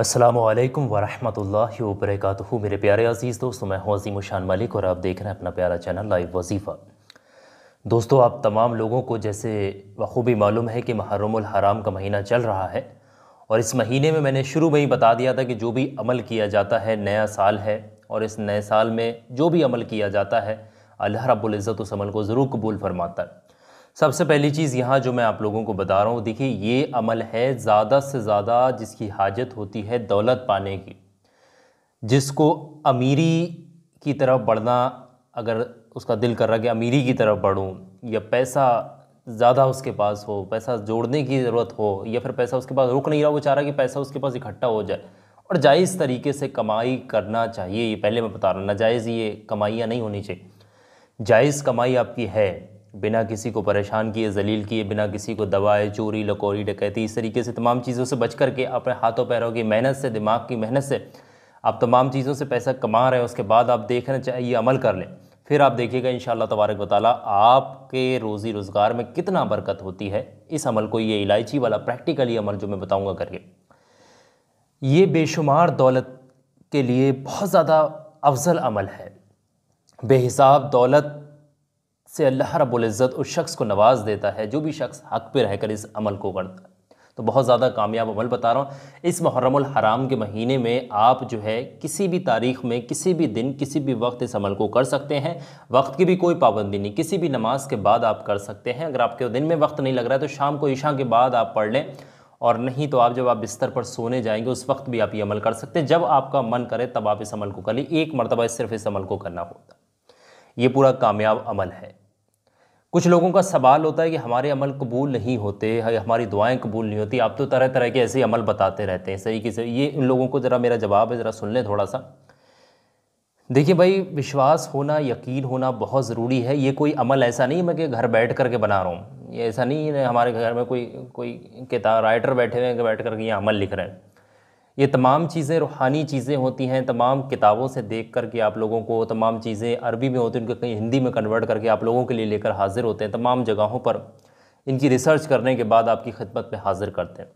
अस्सलाम वालेकुम वरहमतुल्लाहि वबरकातुहू मेरे प्यारे अजीज़ दोस्तों मैं हूँ अजीम शान मलिक और आप देख रहे हैं अपना प्यारा चैनल लाइव वजीफ़ा दोस्तों आप तमाम लोगों को जैसे बखूबी मालूम है कि महरमुल हराम का महीना चल रहा है और इस महीने में मैंने शुरू में ही बता दिया था कि जो भी अमल किया जाता है नया साल है और इस नए साल में जो भी अमल किया जाता है अल्लाह रब्बुल इज़्ज़त उस अमल को ज़रूर कबूल फरमाता है सबसे पहली चीज़ यहाँ जो मैं आप लोगों को बता रहा हूँ देखिए ये अमल है ज़्यादा से ज़्यादा जिसकी हाजत होती है दौलत पाने की जिसको अमीरी की तरफ बढ़ना अगर उसका दिल कर रहा कि अमीरी की तरफ बढ़ूँ या पैसा ज़्यादा उसके पास हो पैसा जोड़ने की ज़रूरत हो या फिर पैसा उसके पास रुक नहीं रहा वो चाह रहा कि पैसा उसके पास इकट्ठा हो जाए और जायज़ तरीके से कमाई करना चाहिए ये पहले मैं बता रहा हूँ नाजायज़ ये कमाइयाँ नहीं होनी चाहिए जायज़ कमाई आपकी है बिना किसी को परेशान किए जलील किए बिना किसी को दबाए चोरी लकोरी डकैती इस तरीके से तमाम चीज़ों से बच करके अपने हाथों पैरों की मेहनत से दिमाग की मेहनत से आप तमाम चीज़ों से पैसा कमा रहे हैं उसके बाद आप देखना चाहिए अमल कर लें फिर आप देखिएगा इन तबारक वाली आपके रोज़ी रोज़गार में कितना बरकत होती है इस अमल को ये इलायची वाला प्रैक्टिकली अमल जो मैं बताऊँगा करके ये बेशुमार दौलत के लिए बहुत ज़्यादा अफजल अमल है बेहिसाब दौलत से अल्लाह रबुल्ज़त उस शख्स को नवाज़ देता है जो भी शख्स हक पे रहकर इस अमल को करता है तो बहुत ज़्यादा कामयाब अमल बता रहा हूँ इस मुहर्रम हराम के महीने में आप जो है किसी भी तारीख में किसी भी दिन किसी भी वक्त इस अमल को कर सकते हैं वक्त की भी कोई पाबंदी नहीं किसी भी नमाज के बाद आप कर सकते हैं अगर आपके दिन में वक्त नहीं लग रहा है तो शाम को ईशा के बाद आप पढ़ लें और नहीं तो आप जब आप बिस्तर पर सोने जाएंगे उस वक्त भी आप ये अमल कर सकते हैं जब आपका मन करे तब आप इस अमल को कर लें एक मरतबा सिर्फ इस अमल को करना होता ये पूरा कामयाब अमल है कुछ लोगों का सवाल होता है कि हमारे अमल कबूल नहीं होते हमारी दुआएं कबूल नहीं होती आप तो तरह तरह के ऐसे अमल बताते रहते हैं सही कि सही ये उन लोगों को ज़रा मेरा जवाब है ज़रा सुन लें थोड़ा सा देखिए भाई विश्वास होना यकीन होना बहुत ज़रूरी है ये कोई अमल ऐसा नहीं मैं कि घर बैठ कर के बना रहा हूँ ये ऐसा नहीं है हमारे घर में कोई कोई किताब राइटर बैठे हुए हैं बैठ कर के यहाँ अमल लिख रहे हैं ये तमाम चीज़ें रूहानी चीज़ें होती हैं तमाम किताबों से देख करके आप लोगों को तमाम चीज़ें अरबी में होती हैं उनको कहीं हिंदी में कन्वर्ट करके आप लोगों के लिए लेकर हाज़िर होते हैं तमाम जगहों पर इनकी रिसर्च करने के बाद आपकी खिदमत में हाज़िर करते हैं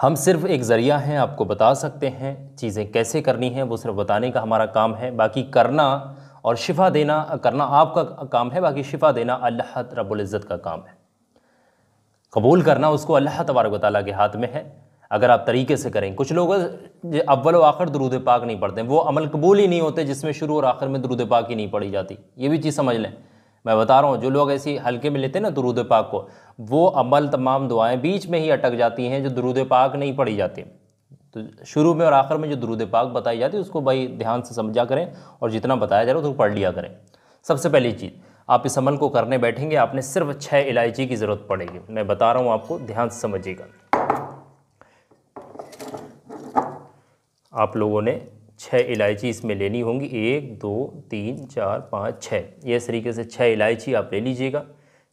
हम सिर्फ एक ज़रिया हैं आपको बता सकते हैं चीज़ें कैसे करनी है वो सिर्फ बताने का हमारा काम है बाकी करना और शिफा देना करना आपका काम है बाकी शिफा देना अल्लाह रबुल्ज़त का काम है कबूल करना उसको अल्लाह तबारक वाली के हाथ में है अगर आप तरीके से करें कुछ लोग अव्वल व आखिर दरूद पाक नहीं पढ़ते वो अमल कबूल ही नहीं होते जिसमें शुरू और आखिर में दरूद पाक ही नहीं पढ़ी जाती ये भी चीज़ समझ लें मैं बता रहा हूँ जो लोग ऐसी हल्के में लेते हैं ना दरूद पाक को वो अमल तमाम दुआएँ बीच में ही अटक जाती हैं जो दरूद पाक नहीं पढ़ी जाती तो शुरू में और आखिर में जो दरूद पाक बताई जाती है उसको भाई ध्यान से समझा करें और जितना बताया जा रहा है उसको पढ़ लिया करें सबसे पहली चीज़ आप इस अमल को करने बैठेंगे आपने सिर्फ छः इलायची की ज़रूरत पड़ेगी मैं बता रहा हूँ आपको ध्यान से समझिएगा आप लोगों ने छः इलायची इसमें लेनी होंगी एक दो तीन चार पाँच छः ये इस तरीके से छः इलायची आप ले लीजिएगा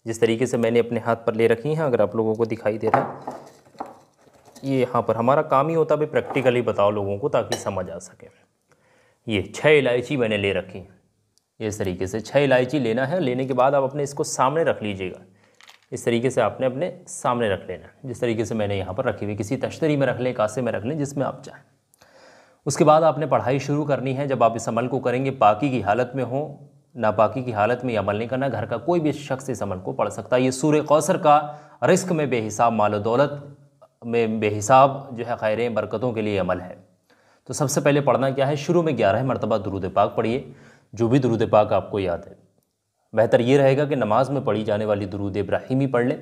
जिस तरीके से मैंने अपने हाथ पर ले रखी हैं अगर आप लोगों को दिखाई दे रहा है ये यहाँ पर हमारा काम ही होता है प्रैक्टिकली बताओ लोगों को ताकि समझ आ सके ये छः इलायची मैंने ले रखी है ये इस तरीके से छः इलायची लेना है लेने के बाद आप अपने इसको सामने रख लीजिएगा इस तरीके से आपने अपने सामने रख लेना जिस तरीके से मैंने यहाँ पर रखी हुई किसी तश्तरी में रख लें कासे में रख लें जिसमें आप चाहें उसके बाद आपने पढ़ाई शुरू करनी है जब आप इस अमल को करेंगे पाकि की हालत में हो नापाकी की हालत में अमल नहीं करना घर का कोई भी शख्स इस अमल को पढ़ सकता है ये सूर्य कौसर का रिस्क में बेहिसाब माल दौलत में बेहिसाब जो है खैरें बरकतों के लिए अमल है तो सबसे पहले पढ़ना क्या है शुरू में ग्यारह मरतबा दरूद पाक पढ़िए जो भी दुरूद पाक आपको याद है बेहतर ये रहेगा कि नमाज में पढ़ी जाने वाली दुरूद इब्राहिमी पढ़ लें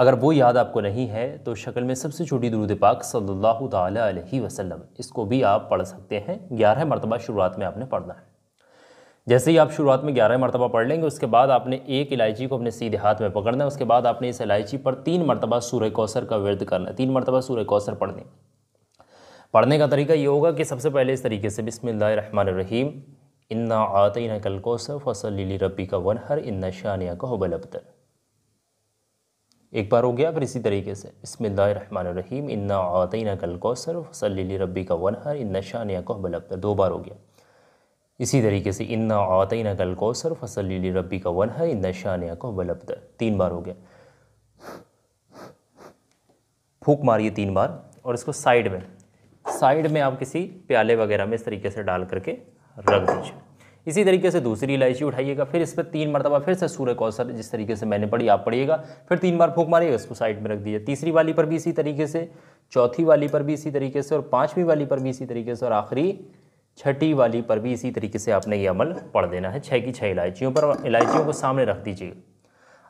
अगर वो याद आपको नहीं है तो शक्ल में सबसे छोटी दरूद पाक सल्लल्लाहु अलैहि वसल्लम इसको भी आप पढ़ सकते हैं ग्यारह मरतबा शुरुआत में आपने पढ़ना है जैसे ही आप शुरुआत में ग्यारह मरतबा पढ़ लेंगे उसके बाद आपने एक इलायची को अपने सीधे हाथ में पकड़ना है उसके बाद आपने इस इलायची पर तीन मरतबा सूर्य कौसर का वर्द करना है तीन मरतबा सूर्य कौसर पढ़ने पढ़ने का तरीका ये होगा कि सबसे पहले इस तरीके से रहीम इन्ना आतना कल कौसर फसल रबी का वनहर इन्ना शानिया का हबल अबतर एक बार हो गया फिर इसी तरीके से रहीम इन्ना आतना कल कौसर वसली रबी का वनहर इन्ना शानिया कोहबल अब्तर दो बार हो गया इसी तरीके से इन्ना आतना कल कौसर फसली रबी का वनहर इन्ना शानिया कोहबल अब्तर तीन बार हो गया फूक मारिए तीन बार और इसको साइड में साइड में आप किसी प्याले वगैरह में इस तरीके से डाल करके रख दीजिए इसी तरीके से दूसरी इलायची उठाइएगा फिर इस पर तीन मरतबा फिर से सूर्य कौशल जिस तरीके से मैंने पढ़ी आप पढ़िएगा फिर तीन बार फूक मारिएगा इसको साइड में रख दीजिए तीसरी वाली पर भी इसी तरीके से चौथी वाली पर भी इसी तरीके से और पाँचवीं वाली पर भी इसी तरीके से और आखिरी छठी वाली पर भी इसी तरीके से आपने ये अमल पढ़ देना है छः की छः इलायचियों पर इलायचियों को सामने रख दीजिएगा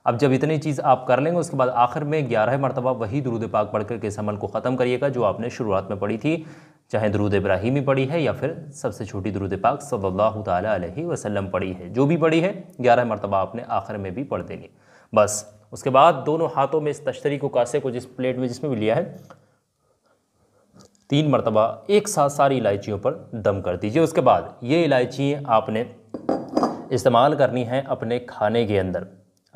अब जब इतनी चीज़ आप कर लेंगे उसके बाद आखिर में ग्यारह मरतबा वही दुरुद पाक पढ़ करके इस अमल को ख़त्म करिएगा जो आपने शुरुआत में पढ़ी थी चाहे दरूद इब्राहिमी पढ़ी है या फिर सबसे छोटी दरूद पाक सल्लल्लाहु अलैहि वसल्लम पढ़ी है जो भी पढ़ी है ग्यारह मरतबा आपने आखिर में भी पढ़ देनी बस उसके बाद दोनों हाथों में इस तश्तरी को कासे को जिस प्लेट में जिसमें भी लिया है तीन मरतबा एक साथ सारी इलायचियों पर दम कर दीजिए उसके बाद ये इलायची आपने इस्तेमाल करनी है अपने खाने के अंदर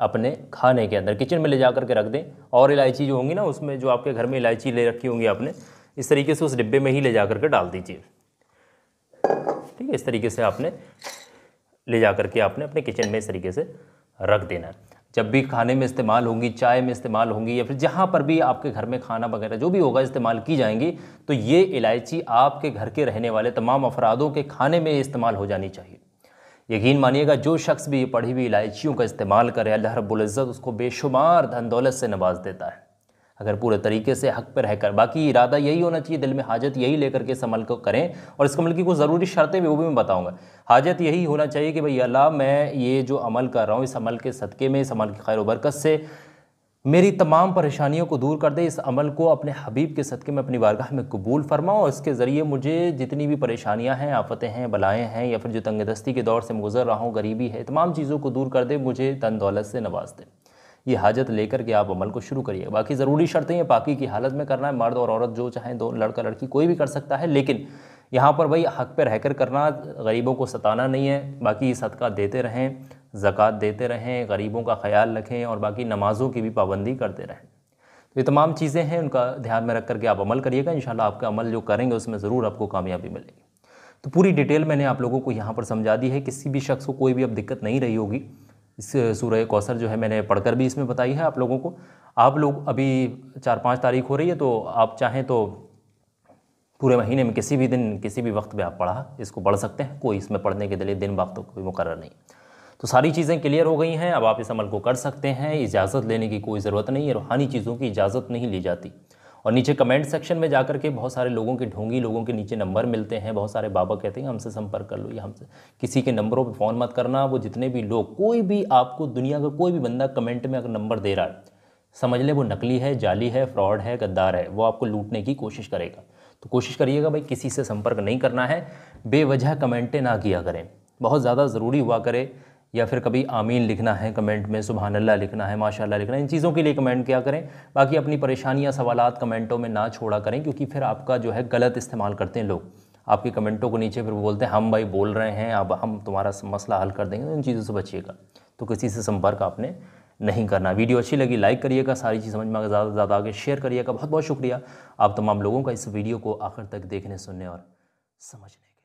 अपने खाने के अंदर किचन में ले जा करके के रख दें और इलायची जो होंगी ना उसमें जो आपके घर में इलायची ले रखी होंगी आपने इस तरीके से उस डिब्बे में ही ले जा करके डाल दीजिए ठीक है इस तरीके से आपने ले जा करके आपने अपने किचन में इस तरीके से रख देना है जब भी खाने में इस्तेमाल होंगी चाय में इस्तेमाल होंगी या फिर जहाँ पर भी आपके घर में खाना वगैरह जो भी होगा इस्तेमाल की जाएंगी तो ये इलायची आपके घर के रहने वाले तमाम अफरादों के खाने में इस्तेमाल हो जानी चाहिए यकीन मानिएगा जो शख्स भी ये पढ़ी हुई इलायचियों का इस्तेमाल करे अल्लाह रब्बुल इज़्ज़त उसको बेशुमार धन दौलत से नवाज देता है अगर पूरे तरीके से हक पर रहकर बाकी इरादा यही होना चाहिए दिल में हाजत यही लेकर के इस अमल को करें और इस अमल की कुछ ज़रूरी शर्तें भी वो भी मैं बताऊँगा हाजत यही होना चाहिए कि भाई अल्लाह मैं ये जो अमल कर रहा हूँ इस अमल के सदक़े में इस अमल की खैर वरकत से मेरी तमाम परेशानियों को दूर कर दे इस अमल को अपने हबीब के सदक़े में अपनी बारगाह में कबूल फरमाओ और इसके ज़रिए मुझे जितनी भी परेशानियाँ हैं आफतें हैं बलाएँ हैं या फिर जो तंगदस्ती के दौर से गुजर रहा हूँ गरीबी है तमाम चीज़ों को दूर कर दे मुझे तन दौलत से नवाज दे ये हाजत लेकर के आप अमल को शुरू करिए बाकी ज़रूरी शर्तें हैं पाकि की हालत में करना है मर्द और औरत जो चाहें दो लड़का लड़की कोई भी कर सकता है लेकिन यहाँ पर भाई हक पर रहकर करना गरीबों को सताना नहीं है बाकी सदका देते रहें ज़क़़त देते रहें गरीबों का ख्याल रखें और बाकी नमाज़ों की भी पाबंदी करते रहें तो ये तमाम चीज़ें हैं उनका ध्यान में रख करके आप अमल करिएगा इन आपका अमल जो करेंगे उसमें ज़रूर आपको कामयाबी मिलेगी तो पूरी डिटेल मैंने आप लोगों को यहाँ पर समझा दी है किसी भी शख्स को कोई भी अब दिक्कत नहीं रही होगी इस सूर्य कौसर जो है मैंने पढ़कर भी इसमें बताई है आप लोगों को आप लोग अभी चार पाँच तारीख हो रही है तो आप चाहें तो पूरे महीने में किसी भी दिन किसी भी वक्त में आप पढ़ा इसको पढ़ सकते हैं कोई इसमें पढ़ने के लिए दिन वक्त तो कोई मुकर नहीं तो सारी चीज़ें क्लियर हो गई हैं अब आप इस अमल को कर सकते हैं इजाज़त लेने की कोई ज़रूरत नहीं है रूहानी चीज़ों की इजाज़त नहीं ली जाती और नीचे कमेंट सेक्शन में जाकर के बहुत सारे लोगों के ढोंगी लोगों के नीचे नंबर मिलते हैं बहुत सारे बाबा कहते हैं हमसे संपर्क कर लो या हमसे किसी के नंबरों पर फ़ोन मत करना वो जितने भी लोग कोई भी आपको दुनिया का कोई भी बंदा कमेंट में अगर नंबर दे रहा है समझ लें वो नकली है जाली है फ्रॉड है गद्दार है वो आपको लूटने की कोशिश करेगा तो कोशिश करिएगा भाई किसी से संपर्क नहीं करना है बेवजह कमेंटें ना किया करें बहुत ज़्यादा ज़रूरी हुआ करें या फिर कभी आमीन लिखना है कमेंट में सुबहानल्ला लिखना है माशाल्लाह लिखना है इन चीज़ों के लिए कमेंट क्या करें बाकी अपनी परेशानियाँ सवाल कमेंटों में ना छोड़ा करें क्योंकि फिर आपका जो है गलत इस्तेमाल करते हैं लोग आपके कमेंटों को नीचे फिर वो बोलते हैं हम भाई बोल रहे हैं अब हम तुम्हारा मसला हल कर देंगे तो इन चीज़ों से बचिएगा तो किसी से संपर्क आपने नहीं करना वीडियो अच्छी लगी लाइक करिएगा सारी चीज़ समझ में आगे ज़्यादा से ज़्यादा आगे शेयर करिएगा बहुत बहुत शुक्रिया आप तमाम लोगों का इस वीडियो को आखिर तक देखने सुनने और समझने